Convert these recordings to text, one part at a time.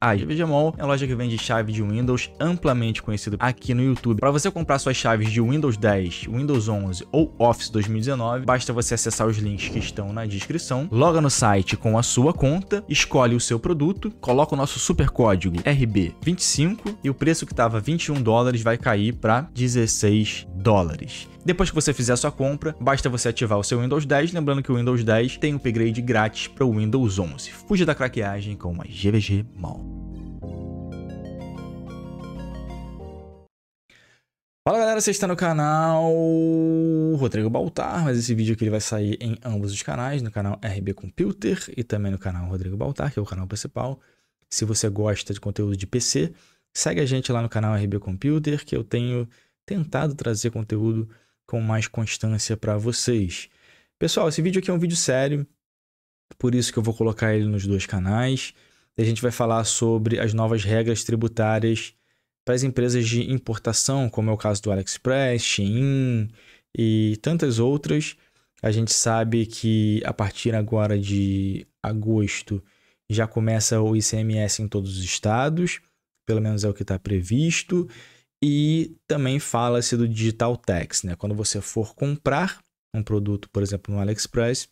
A GVGMall é uma loja que vende chave de Windows amplamente conhecida aqui no YouTube. Para você comprar suas chaves de Windows 10, Windows 11 ou Office 2019, basta você acessar os links que estão na descrição, loga no site com a sua conta, escolhe o seu produto, coloca o nosso super código RB25 e o preço que estava 21 dólares vai cair para 16 dólares. Depois que você fizer a sua compra, basta você ativar o seu Windows 10, lembrando que o Windows 10 tem upgrade grátis para o Windows 11. Fuja da craqueagem com uma GVG Mall. Fala galera, você está no canal Rodrigo Baltar, mas esse vídeo aqui ele vai sair em ambos os canais, no canal RB Computer e também no canal Rodrigo Baltar, que é o canal principal. Se você gosta de conteúdo de PC, segue a gente lá no canal RB Computer, que eu tenho tentado trazer conteúdo com mais constância para vocês. Pessoal, esse vídeo aqui é um vídeo sério, por isso que eu vou colocar ele nos dois canais. A gente vai falar sobre as novas regras tributárias para as empresas de importação, como é o caso do AliExpress, Shein e tantas outras. A gente sabe que a partir agora de agosto já começa o ICMS em todos os estados, pelo menos é o que está previsto. E também fala-se do digital tax, né? Quando você for comprar um produto, por exemplo, no AliExpress,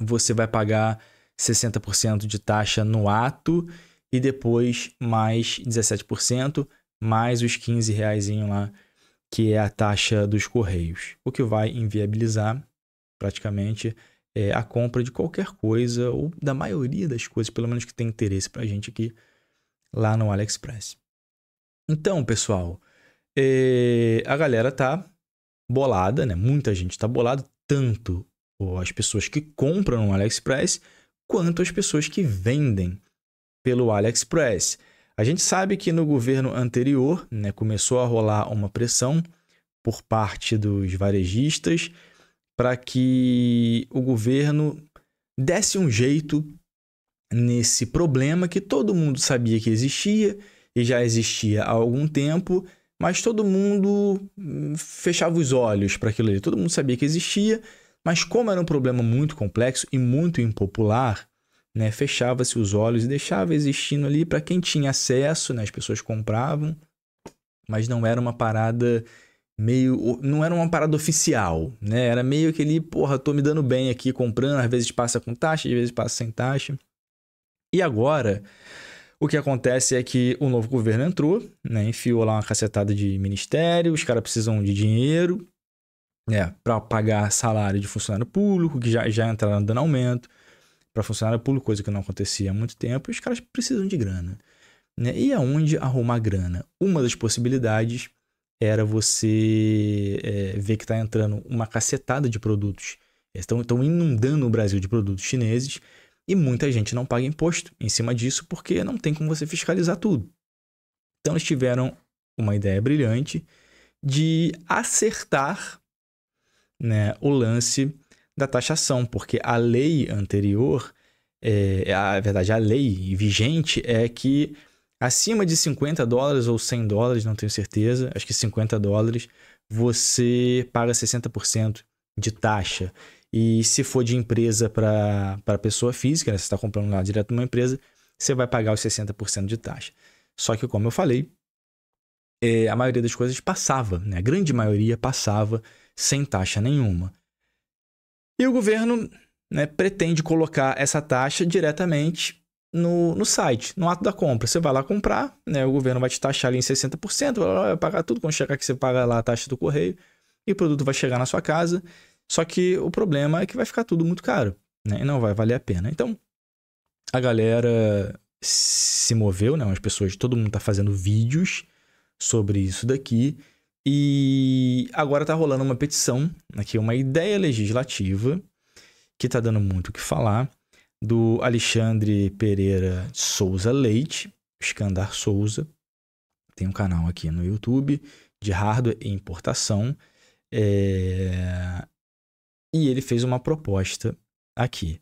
você vai pagar 60% de taxa no ato e depois mais 17%, mais os 15 reais lá, que é a taxa dos correios, o que vai inviabilizar praticamente é, a compra de qualquer coisa ou da maioria das coisas, pelo menos que tem interesse para a gente aqui lá no AliExpress. Então, pessoal, eh, a galera tá bolada, né? Muita gente tá bolada, tanto as pessoas que compram no AliExpress quanto as pessoas que vendem pelo AliExpress. A gente sabe que no governo anterior, né, começou a rolar uma pressão por parte dos varejistas para que o governo desse um jeito nesse problema que todo mundo sabia que existia e já existia há algum tempo, mas todo mundo hum, fechava os olhos para aquilo ali. Todo mundo sabia que existia, mas como era um problema muito complexo e muito impopular, né, fechava-se os olhos e deixava existindo ali para quem tinha acesso, né, as pessoas compravam, mas não era uma parada meio. Não era uma parada oficial, né? Era meio que ele, porra, tô me dando bem aqui comprando, às vezes passa com taxa, às vezes passa sem taxa. E agora, o que acontece é que o novo governo entrou, né, enfiou lá uma cacetada de ministério, os caras precisam de dinheiro né, para pagar salário de funcionário público, que já, já entraram dando aumento para funcionário público, coisa que não acontecia há muito tempo, e os caras precisam de grana. Né? E aonde arrumar grana? Uma das possibilidades era você é, ver que está entrando uma cacetada de produtos. Estão, estão inundando o Brasil de produtos chineses e muita gente não paga imposto em cima disso porque não tem como você fiscalizar tudo. Então eles tiveram uma ideia brilhante de acertar né, o lance da taxação, porque a lei anterior, é, a verdade, a lei vigente é que acima de 50 dólares ou 100 dólares, não tenho certeza, acho que 50 dólares, você paga 60% de taxa. E se for de empresa para pessoa física, né? você está comprando lá direto numa empresa, você vai pagar os 60% de taxa. Só que, como eu falei, é, a maioria das coisas passava, né? a grande maioria passava sem taxa nenhuma. E o governo né, pretende colocar essa taxa diretamente no, no site, no ato da compra. Você vai lá comprar, né, o governo vai te taxar ali em 60%, vai, vai pagar tudo, quando chegar que você paga lá a taxa do correio, e o produto vai chegar na sua casa só que o problema é que vai ficar tudo muito caro, né? E não vai valer a pena. Então, a galera se moveu, né? As pessoas, todo mundo tá fazendo vídeos sobre isso daqui. E agora tá rolando uma petição, aqui uma ideia legislativa que tá dando muito o que falar do Alexandre Pereira Souza Leite, Escandar Souza. Tem um canal aqui no YouTube de hardware e importação. É... E ele fez uma proposta aqui,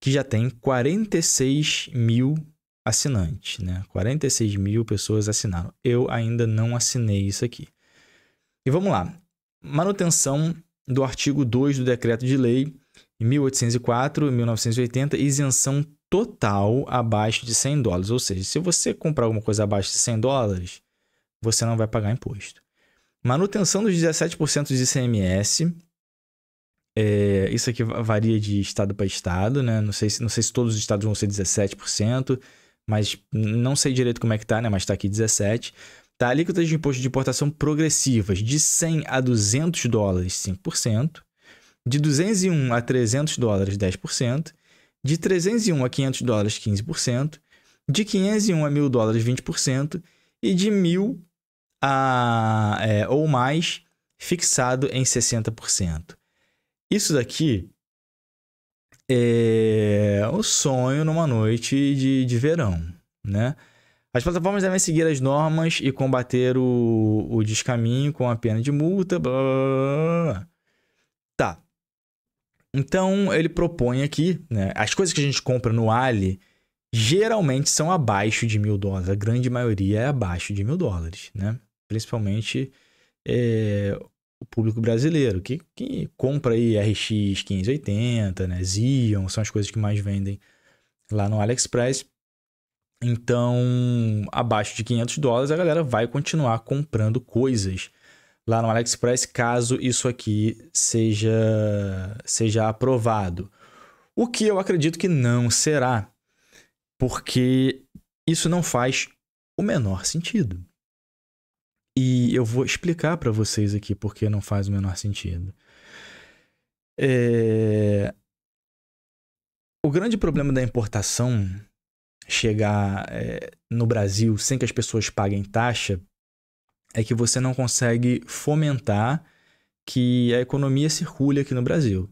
que já tem 46 mil assinantes, né? 46 mil pessoas assinaram. Eu ainda não assinei isso aqui. E vamos lá. Manutenção do artigo 2 do decreto de lei 1804 e 1980, isenção total abaixo de 100 dólares. Ou seja, se você comprar alguma coisa abaixo de 100 dólares, você não vai pagar imposto. Manutenção dos 17% de ICMS é, isso aqui varia de estado para estado, né? Não sei, não sei se todos os estados vão ser 17%, mas não sei direito como é que tá, né? Mas tá aqui 17%. Tá, alíquotas de imposto de importação progressivas de 100 a 200 dólares, 5%. De 201 a 300 dólares, 10%. De 301 a 500 dólares, 15%. De 501 a 1.000 dólares, 20%. E de 1.000 a, é, ou mais, fixado em 60%. Isso daqui é o sonho numa noite de, de verão, né? As plataformas devem seguir as normas e combater o, o descaminho com a pena de multa. Blá, blá, blá. Tá. Então ele propõe aqui, né? As coisas que a gente compra no Ali geralmente são abaixo de mil dólares. A grande maioria é abaixo de mil dólares, né? Principalmente é, o público brasileiro, que, que compra aí RX 1580, né? Xeon, são as coisas que mais vendem lá no AliExpress. Então, abaixo de 500 dólares, a galera vai continuar comprando coisas lá no AliExpress, caso isso aqui seja, seja aprovado. O que eu acredito que não será, porque isso não faz o menor sentido. E eu vou explicar para vocês aqui porque não faz o menor sentido. É... O grande problema da importação chegar é, no Brasil sem que as pessoas paguem taxa é que você não consegue fomentar que a economia circule aqui no Brasil.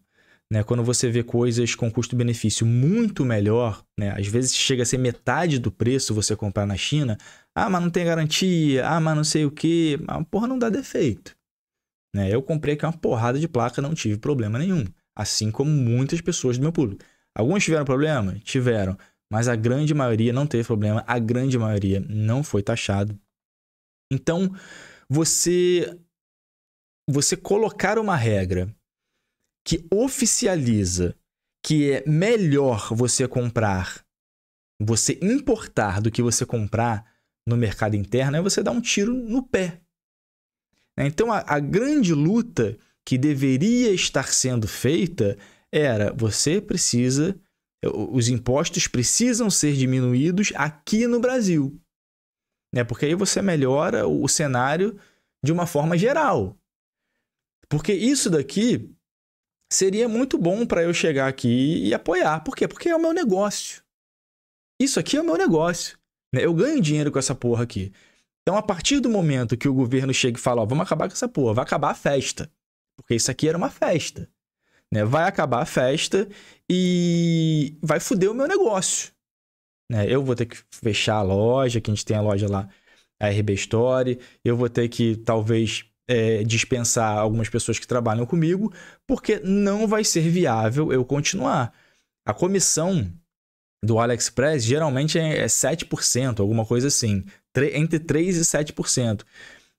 Né? Quando você vê coisas com custo-benefício muito melhor, né? às vezes chega a ser metade do preço você comprar na China, ah, mas não tem garantia. Ah, mas não sei o que. Ah, porra, não dá defeito. Né? Eu comprei aqui uma porrada de placa, não tive problema nenhum. Assim como muitas pessoas do meu público. Alguns tiveram problema? Tiveram. Mas a grande maioria não teve problema. A grande maioria não foi taxado. Então, você você colocar uma regra que oficializa que é melhor você comprar, você importar do que você comprar, no mercado interno é você dar um tiro no pé. Né? Então, a, a grande luta que deveria estar sendo feita era você precisa, os impostos precisam ser diminuídos aqui no Brasil. Né? Porque aí você melhora o cenário de uma forma geral. Porque isso daqui seria muito bom para eu chegar aqui e apoiar. Por quê? Porque é o meu negócio. Isso aqui é o meu negócio. Né? Eu ganho dinheiro com essa porra aqui. Então, a partir do momento que o governo chega e fala, ó, vamos acabar com essa porra, vai acabar a festa. Porque isso aqui era uma festa. Né? Vai acabar a festa e vai foder o meu negócio. Né? Eu vou ter que fechar a loja, que a gente tem a loja lá, a RB Story. Eu vou ter que, talvez, é, dispensar algumas pessoas que trabalham comigo, porque não vai ser viável eu continuar. A comissão do AliExpress geralmente é 7%, é alguma coisa assim. Entre 3% e 7%.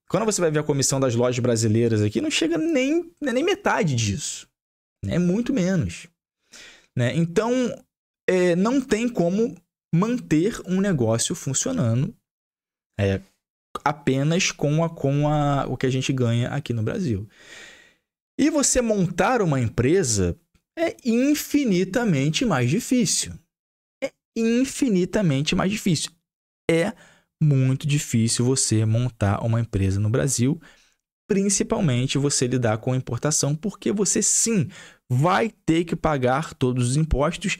Quando você vai ver a comissão das lojas brasileiras aqui, não chega nem, nem metade disso. Né? É né? muito menos. Né? Então, é, não tem como manter um negócio funcionando é, apenas com, a, com a, o que a gente ganha aqui no Brasil. E você montar uma empresa é infinitamente mais difícil infinitamente mais difícil. É muito difícil você montar uma empresa no Brasil, principalmente você lidar com importação, porque você sim vai ter que pagar todos os impostos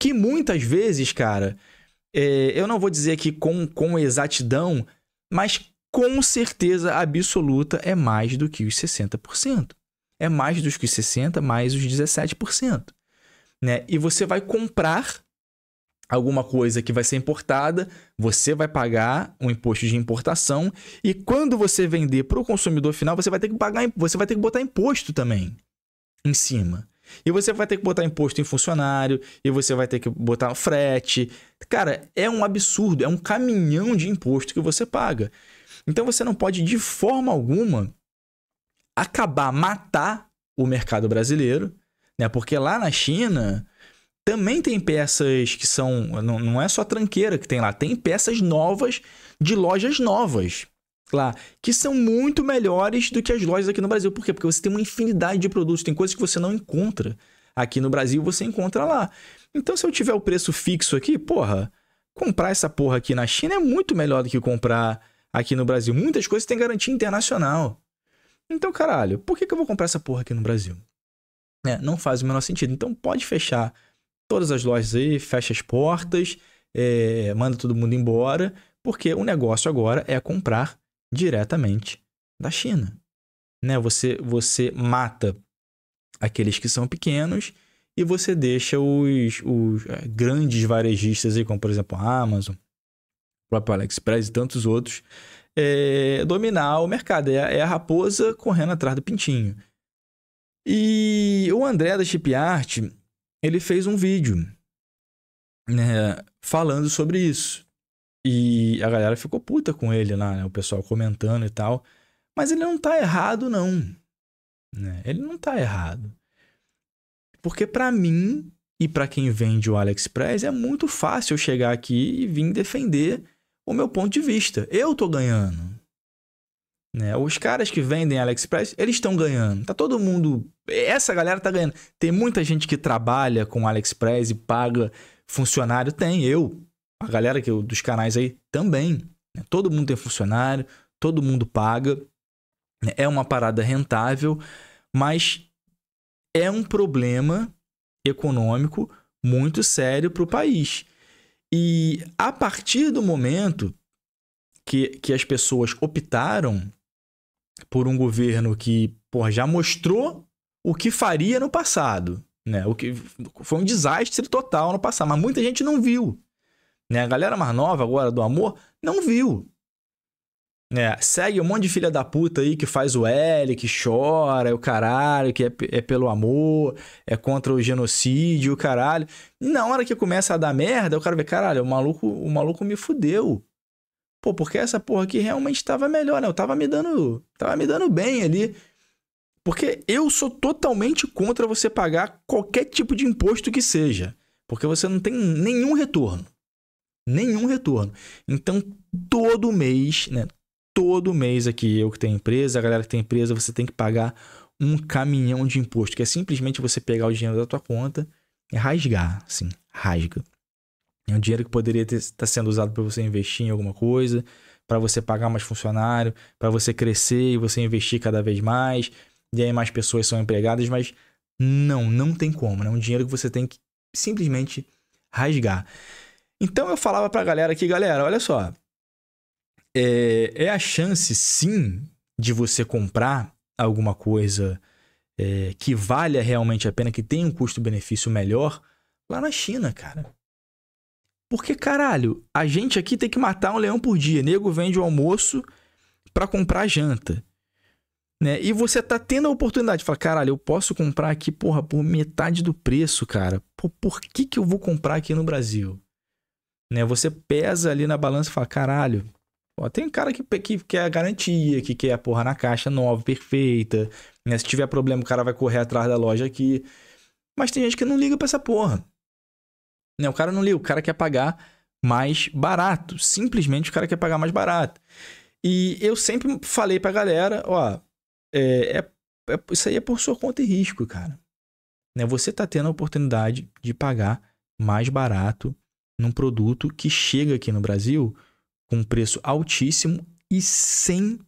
que muitas vezes, cara, é, eu não vou dizer aqui com, com exatidão, mas com certeza absoluta é mais do que os 60%. É mais dos que os 60%, mais os 17%. Né? E você vai comprar alguma coisa que vai ser importada, você vai pagar um imposto de importação e quando você vender para o consumidor final, você vai ter que pagar, você vai ter que botar imposto também em cima. E você vai ter que botar imposto em funcionário, e você vai ter que botar frete. Cara, é um absurdo, é um caminhão de imposto que você paga. Então você não pode de forma alguma acabar matar o mercado brasileiro, né? Porque lá na China, também tem peças que são. Não, não é só tranqueira que tem lá, tem peças novas de lojas novas lá, que são muito melhores do que as lojas aqui no Brasil. Por quê? Porque você tem uma infinidade de produtos, tem coisas que você não encontra. Aqui no Brasil você encontra lá. Então, se eu tiver o preço fixo aqui, porra, comprar essa porra aqui na China é muito melhor do que comprar aqui no Brasil. Muitas coisas têm garantia internacional. Então, caralho, por que, que eu vou comprar essa porra aqui no Brasil? É, não faz o menor sentido. Então, pode fechar todas as lojas aí, fecha as portas, é, manda todo mundo embora, porque o negócio agora é comprar diretamente da China. Né? Você, você mata aqueles que são pequenos e você deixa os, os é, grandes varejistas, aí, como por exemplo a Amazon, o próprio AliExpress e tantos outros, é, dominar o mercado. É, é a raposa correndo atrás do pintinho. E o André da Chip Art, ele fez um vídeo né, falando sobre isso. E a galera ficou puta com ele lá, né, o pessoal comentando e tal. Mas ele não tá errado, não. Né? Ele não tá errado. Porque para mim e para quem vende o AliExpress é muito fácil eu chegar aqui e vir defender o meu ponto de vista. Eu tô ganhando. Né? Os caras que vendem AliExpress, eles estão ganhando. Tá todo mundo. Essa galera tá ganhando. Tem muita gente que trabalha com AliExpress e paga funcionário. Tem, eu. A galera que eu, dos canais aí também. Né? Todo mundo tem funcionário, todo mundo paga. Né? É uma parada rentável, mas é um problema econômico muito sério para o país. E a partir do momento que, que as pessoas optaram por um governo que porra, já mostrou o que faria no passado. Né? O que foi um desastre total no passado, mas muita gente não viu. Né? A galera mais nova agora do amor não viu. Né? Segue um monte de filha da puta aí que faz o L, que chora, é o caralho, que é, é pelo amor, é contra o genocídio, o caralho. E na hora que começa a dar merda, o cara vê, caralho, o maluco, o maluco me fudeu. Pô, porque essa porra aqui realmente tava melhor, né? Eu tava me dando, tava me dando bem ali. Porque eu sou totalmente contra você pagar qualquer tipo de imposto que seja, porque você não tem nenhum retorno. Nenhum retorno. Então, todo mês, né? Todo mês aqui, eu que tenho empresa, a galera que tem empresa, você tem que pagar um caminhão de imposto, que é simplesmente você pegar o dinheiro da tua conta e rasgar, assim, rasga. É um dinheiro que poderia estar tá sendo usado para você investir em alguma coisa, para você pagar mais funcionário, para você crescer e você investir cada vez mais, e aí mais pessoas são empregadas, mas não, não tem como. Né? É um dinheiro que você tem que simplesmente rasgar. Então eu falava para a galera aqui, galera, olha só. É, é a chance sim de você comprar alguma coisa é, que valha realmente a pena, que tenha um custo-benefício melhor lá na China, cara. Porque, caralho, a gente aqui tem que matar um leão por dia. Nego vende o almoço para comprar a janta. Né? E você tá tendo a oportunidade de falar, caralho, eu posso comprar aqui, porra, por metade do preço, cara. Por, por que, que eu vou comprar aqui no Brasil? Né? Você pesa ali na balança e fala, caralho, ó, tem um cara que, que quer a garantia, que quer a porra na caixa nova, perfeita. Né? Se tiver problema, o cara vai correr atrás da loja aqui. Mas tem gente que não liga pra essa porra. Né? O cara não leu, o cara quer pagar mais barato. Simplesmente o cara quer pagar mais barato. E eu sempre falei pra galera, ó, é, é, é, isso aí é por sua conta e risco, cara. Né? Você tá tendo a oportunidade de pagar mais barato num produto que chega aqui no Brasil com um preço altíssimo e sem,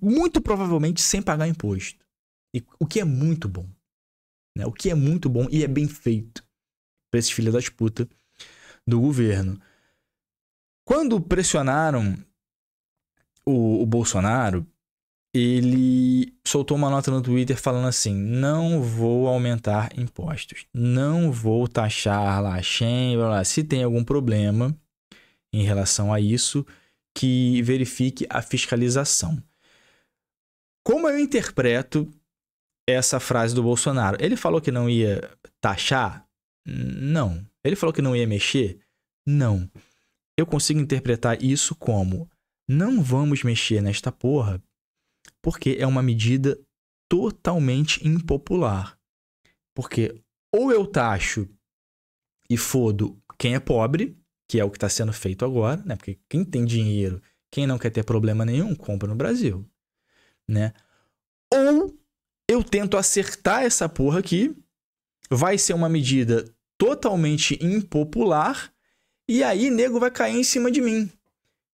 muito provavelmente sem pagar imposto. E, o que é muito bom. Né? O que é muito bom e é bem feito esse esses filhos das puta do governo. Quando pressionaram o, o Bolsonaro, ele soltou uma nota no Twitter falando assim: não vou aumentar impostos, não vou taxar lá Shen, blá, blá. se tem algum problema em relação a isso, que verifique a fiscalização. Como eu interpreto essa frase do Bolsonaro? Ele falou que não ia taxar não. Ele falou que não ia mexer? Não. Eu consigo interpretar isso como: não vamos mexer nesta porra, porque é uma medida totalmente impopular. Porque ou eu taxo e fodo quem é pobre, que é o que está sendo feito agora, né? Porque quem tem dinheiro, quem não quer ter problema nenhum, compra no Brasil, né? Ou eu tento acertar essa porra aqui, vai ser uma medida totalmente impopular, e aí nego vai cair em cima de mim.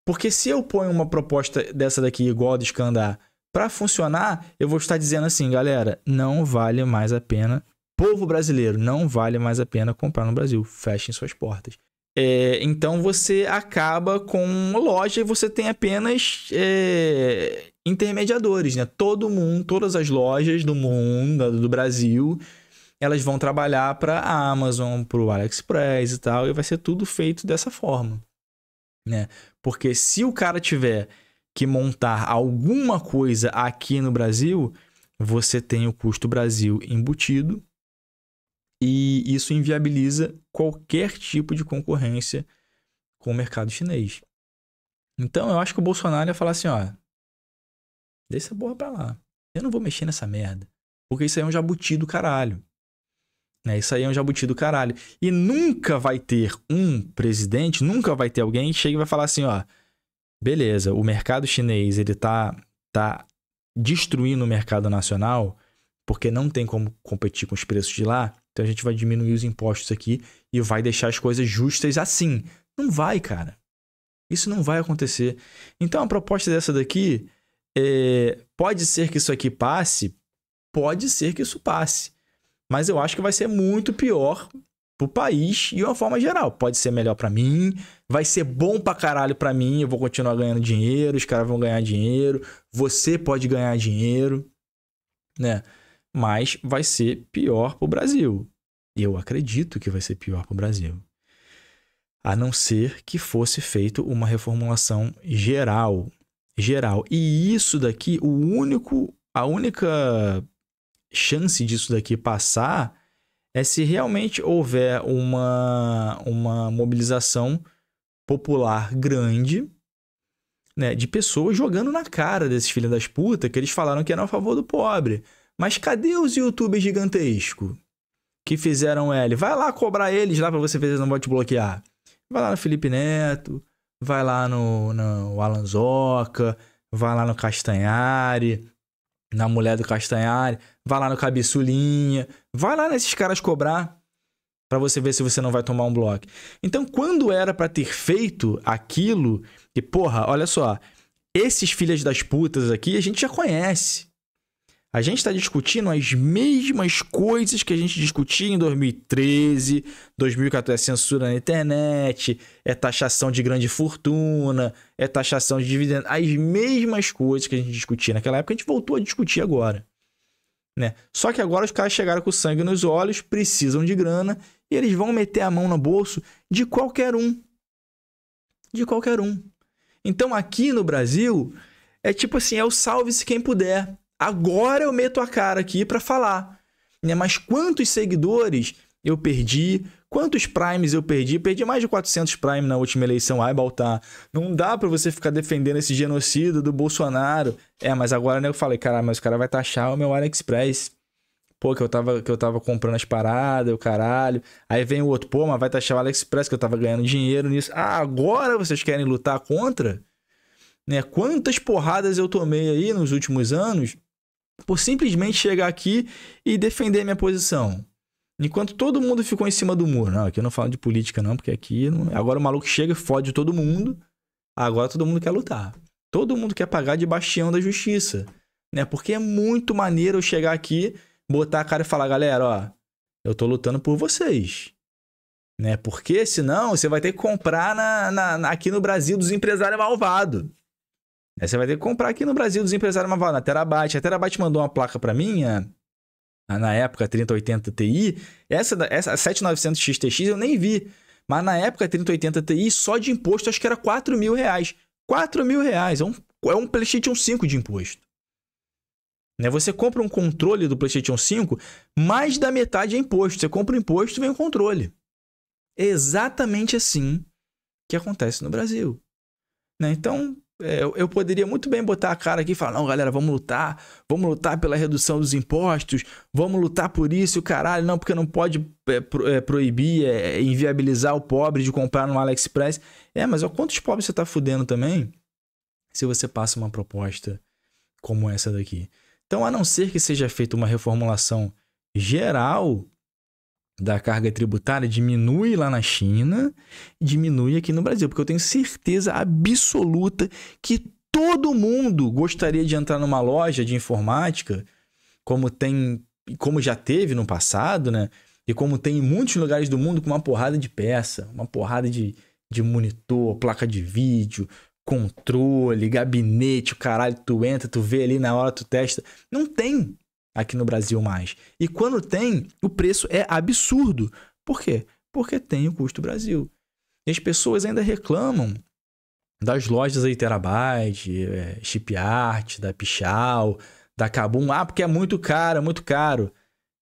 Porque se eu ponho uma proposta dessa daqui, igual a do Scandar, para funcionar, eu vou estar dizendo assim, galera, não vale mais a pena. Povo brasileiro, não vale mais a pena comprar no Brasil. Fechem suas portas. É, então você acaba com uma loja e você tem apenas é, intermediadores, né? Todo mundo, todas as lojas do mundo, do Brasil, elas vão trabalhar para a Amazon, para o AliExpress e tal, e vai ser tudo feito dessa forma, né? Porque se o cara tiver que montar alguma coisa aqui no Brasil, você tem o custo Brasil embutido e isso inviabiliza qualquer tipo de concorrência com o mercado chinês. Então eu acho que o Bolsonaro ia falar assim, ó, deixa a porra pra lá. Eu não vou mexer nessa merda, porque isso aí é um jabuti do caralho. Né? Isso aí é um jabuti do caralho. E nunca vai ter um presidente, nunca vai ter alguém que chegue e vai falar assim, ó, beleza, o mercado chinês ele tá, tá destruindo o mercado nacional porque não tem como competir com os preços de lá, então a gente vai diminuir os impostos aqui e vai deixar as coisas justas assim. Não vai, cara. Isso não vai acontecer. Então a proposta dessa daqui é, pode ser que isso aqui passe, pode ser que isso passe mas eu acho que vai ser muito pior pro país e uma forma geral. Pode ser melhor para mim, vai ser bom pra caralho pra mim, eu vou continuar ganhando dinheiro, os caras vão ganhar dinheiro, você pode ganhar dinheiro, né? Mas vai ser pior pro Brasil. eu acredito que vai ser pior pro Brasil. A não ser que fosse feito uma reformulação geral, geral. E isso daqui, o único a única chance disso daqui passar é se realmente houver uma, uma mobilização popular grande né, de pessoas jogando na cara desses filhos das putas que eles falaram que eram a favor do pobre. Mas cadê os youtubers gigantescos que fizeram L? Vai lá cobrar eles lá para você ver se não vão te bloquear. Vai lá no Felipe Neto, vai lá no, no Alanzoca, vai lá no Castanhari, na mulher do Castanhari, vai lá no Cabeçulinha, vai lá nesses caras cobrar para você ver se você não vai tomar um bloco. Então, quando era para ter feito aquilo, e porra, olha só, esses filhas das putas aqui a gente já conhece. A gente está discutindo as mesmas coisas que a gente discutia em 2013, 2014 é censura na internet, é taxação de grande fortuna, é taxação de dividendos. As mesmas coisas que a gente discutia naquela época, a gente voltou a discutir agora. Né? Só que agora os caras chegaram com sangue nos olhos, precisam de grana e eles vão meter a mão no bolso de qualquer um. De qualquer um. Então aqui no Brasil, é tipo assim: é o salve-se quem puder. Agora eu meto a cara aqui para falar. Né? Mas quantos seguidores eu perdi? Quantos primes eu perdi? Perdi mais de 400 prime na última eleição. Ai, Baltar, não dá para você ficar defendendo esse genocida do Bolsonaro. É, mas agora né, eu falei, cara, mas o cara vai taxar o meu AliExpress. Pô, que eu tava, que eu tava comprando as paradas, o caralho. Aí vem o outro, pô, mas vai taxar o AliExpress que eu tava ganhando dinheiro nisso. Ah, agora vocês querem lutar contra? Né? Quantas porradas eu tomei aí nos últimos anos por simplesmente chegar aqui e defender minha posição. Enquanto todo mundo ficou em cima do muro. Não, aqui eu não falo de política, não, porque aqui. Não... É. Agora o maluco chega, e fode todo mundo. Agora todo mundo quer lutar. Todo mundo quer pagar de bastião da justiça. Né? Porque é muito maneiro eu chegar aqui, botar a cara e falar, galera, ó, eu tô lutando por vocês. Né? Porque senão você vai ter que comprar na, na aqui no Brasil dos empresários malvados. Aí você vai ter que comprar aqui no Brasil dos empresários mas vai na Terabyte. A Terabyte mandou uma placa para mim, na época 3080 Ti. Essa, essa 7900 XTX eu nem vi. Mas na época 3080 Ti, só de imposto, acho que era 4 mil reais. 4 mil reais. É um, é um PlayStation 5 de imposto. Né? Você compra um controle do PlayStation 5, mais da metade é imposto. Você compra o imposto e vem o controle. Exatamente assim que acontece no Brasil. Né? Então, é, eu, eu poderia muito bem botar a cara aqui e falar: não, galera, vamos lutar, vamos lutar pela redução dos impostos, vamos lutar por isso, caralho, não, porque não pode é, pro, é, proibir, é, é, inviabilizar o pobre de comprar no AliExpress. É, mas ó, quantos pobres você tá fudendo também se você passa uma proposta como essa daqui? Então, a não ser que seja feita uma reformulação geral, da carga tributária diminui lá na China, diminui aqui no Brasil, porque eu tenho certeza absoluta que todo mundo gostaria de entrar numa loja de informática, como tem, como já teve no passado, né? E como tem em muitos lugares do mundo com uma porrada de peça, uma porrada de, de monitor, placa de vídeo, controle, gabinete, o caralho, tu entra, tu vê ali na hora, tu testa. Não tem aqui no Brasil mais. E quando tem, o preço é absurdo. Por quê? Porque tem o custo Brasil. E as pessoas ainda reclamam das lojas aí Terabyte, é, Shipyard, da Pichal, da Kabum. Ah, porque é muito caro, é muito caro.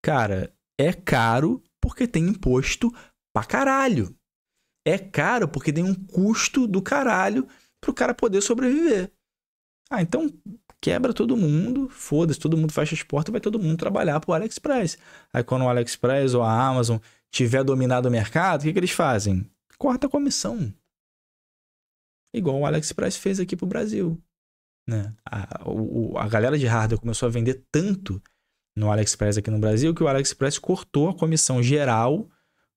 Cara, é caro porque tem imposto pra caralho. É caro porque tem um custo do caralho pro cara poder sobreviver. Ah, então quebra todo mundo, foda-se, todo mundo fecha as portas, vai todo mundo trabalhar pro AliExpress. Aí quando o AliExpress ou a Amazon tiver dominado o mercado, o que, que eles fazem? Corta a comissão. Igual o AliExpress fez aqui pro Brasil. Né? A, o, a galera de hardware começou a vender tanto no AliExpress aqui no Brasil que o AliExpress cortou a comissão geral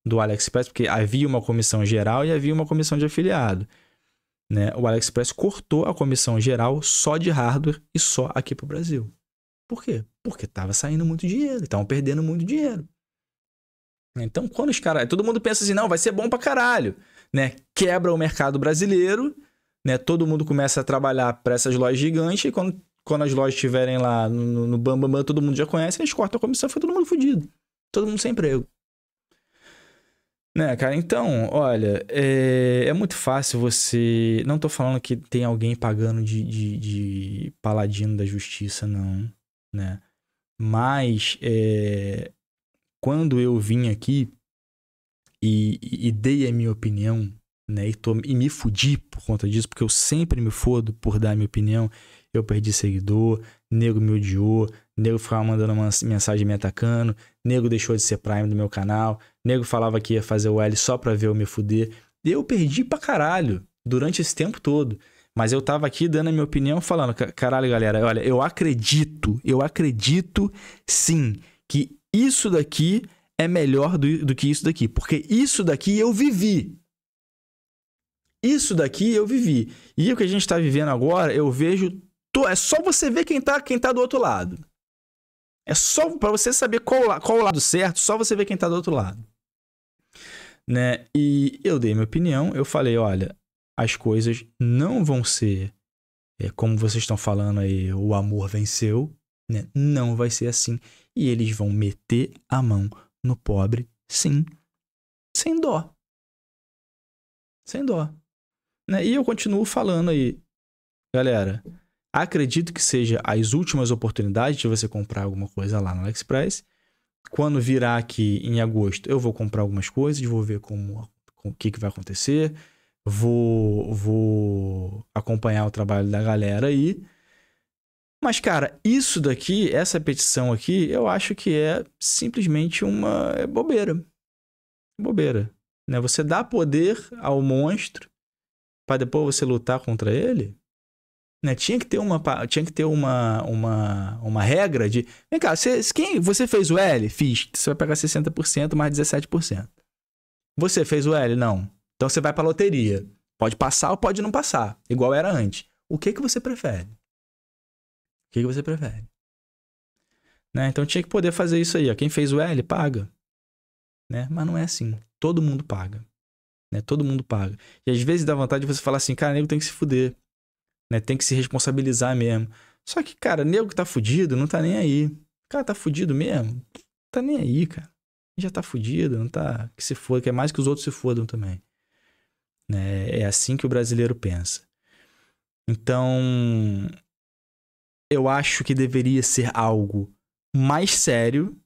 do AliExpress, porque havia uma comissão geral e havia uma comissão de afiliado. Né? O AliExpress cortou a comissão geral só de hardware e só aqui para o Brasil. Por quê? Porque estava saindo muito dinheiro, estavam perdendo muito dinheiro. Então, quando os caras. Todo mundo pensa assim, não, vai ser bom pra caralho. Né? Quebra o mercado brasileiro, né? todo mundo começa a trabalhar para essas lojas gigantes, e quando, quando as lojas estiverem lá no, no Bambambam, Bam, Bam, todo mundo já conhece, eles cortam a comissão, foi todo mundo fudido. Todo mundo sem emprego. Né, cara? Então, olha, é, é, muito fácil você. Não tô falando que tem alguém pagando de, de, de paladino da justiça, não, né? Mas é, quando eu vim aqui e, e, dei a minha opinião, né? E, tô, e me fudi por conta disso, porque eu sempre me fodo por dar a minha opinião. Eu perdi seguidor, nego me odiou, nego ficava mandando uma mensagem me atacando, nego deixou de ser Prime no meu canal, nego falava que ia fazer o L só pra ver eu me fuder. Eu perdi pra caralho durante esse tempo todo. Mas eu tava aqui dando a minha opinião, falando: caralho, galera, olha, eu acredito, eu acredito sim que isso daqui é melhor do, do que isso daqui. Porque isso daqui eu vivi. Isso daqui eu vivi. E o que a gente tá vivendo agora, eu vejo. É só você ver quem tá, quem tá do outro lado. É só para você saber qual, qual o lado certo, só você ver quem tá do outro lado. Né? E eu dei minha opinião, eu falei, olha, as coisas não vão ser é, como vocês estão falando aí, o amor venceu, né? Não vai ser assim. E eles vão meter a mão no pobre, sim, sem dó. Sem dó. Né? E eu continuo falando aí, galera, Acredito que seja as últimas oportunidades de você comprar alguma coisa lá no AliExpress. Quando virar aqui em agosto, eu vou comprar algumas coisas, vou ver como, o que, que vai acontecer, vou, vou acompanhar o trabalho da galera aí. Mas, cara, isso daqui, essa petição aqui, eu acho que é simplesmente uma é bobeira. Bobeira. Né? Você dá poder ao monstro para depois você lutar contra ele? Né? Tinha que ter uma, tinha que ter uma, uma, uma regra de. Vem cá, você, quem, você fez o L? Fiz. Você vai pagar 60% mais 17%. Você fez o L? Não. Então você vai para loteria. Pode passar ou pode não passar, igual era antes. O que que você prefere? O que, que você prefere? Né? Então tinha que poder fazer isso aí. Ó. Quem fez o L paga. Né? Mas não é assim. Todo mundo paga. Né? Todo mundo paga. E às vezes dá vontade de você falar assim, cara, nego tem que se fuder né? Tem que se responsabilizar mesmo. Só que, cara, nego que tá fudido não tá nem aí. Cara, tá fudido mesmo? Tá nem aí, cara. Já tá fudido, não tá. Que se foda, quer é mais que os outros se fodam também. Né? É assim que o brasileiro pensa. Então, eu acho que deveria ser algo mais sério,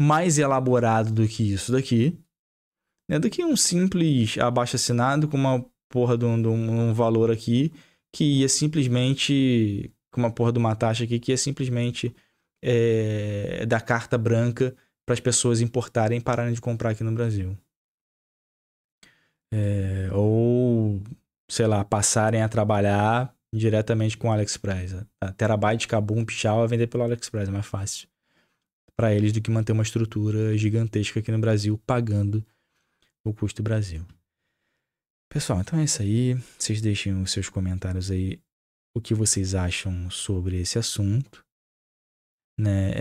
mais elaborado do que isso daqui, né? do que um simples abaixo-assinado com uma porra de um, de um valor aqui que ia simplesmente. Com uma porra de uma taxa aqui, que ia simplesmente é, dar carta branca para as pessoas importarem e pararem de comprar aqui no Brasil. É, ou, sei lá, passarem a trabalhar diretamente com o AliExpress. A Terabyte, Kabum, Pichau é vender pelo AliExpress, é mais fácil para eles do que manter uma estrutura gigantesca aqui no Brasil pagando o custo do Brasil. Pessoal, então é isso aí. Vocês deixem os seus comentários aí, o que vocês acham sobre esse assunto. Né?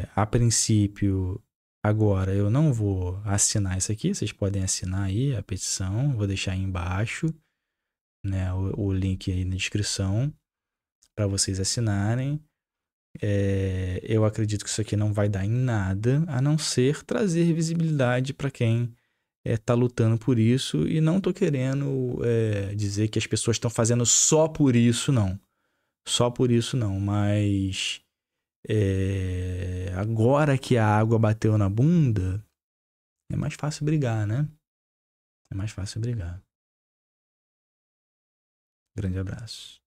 É, a princípio, agora eu não vou assinar isso aqui. Vocês podem assinar aí a petição. Vou deixar aí embaixo né, o, o link aí na descrição para vocês assinarem. É, eu acredito que isso aqui não vai dar em nada, a não ser trazer visibilidade para quem é, tá lutando por isso e não tô querendo é, dizer que as pessoas estão fazendo só por isso, não. Só por isso, não. Mas é, agora que a água bateu na bunda, é mais fácil brigar, né? É mais fácil brigar. Grande abraço.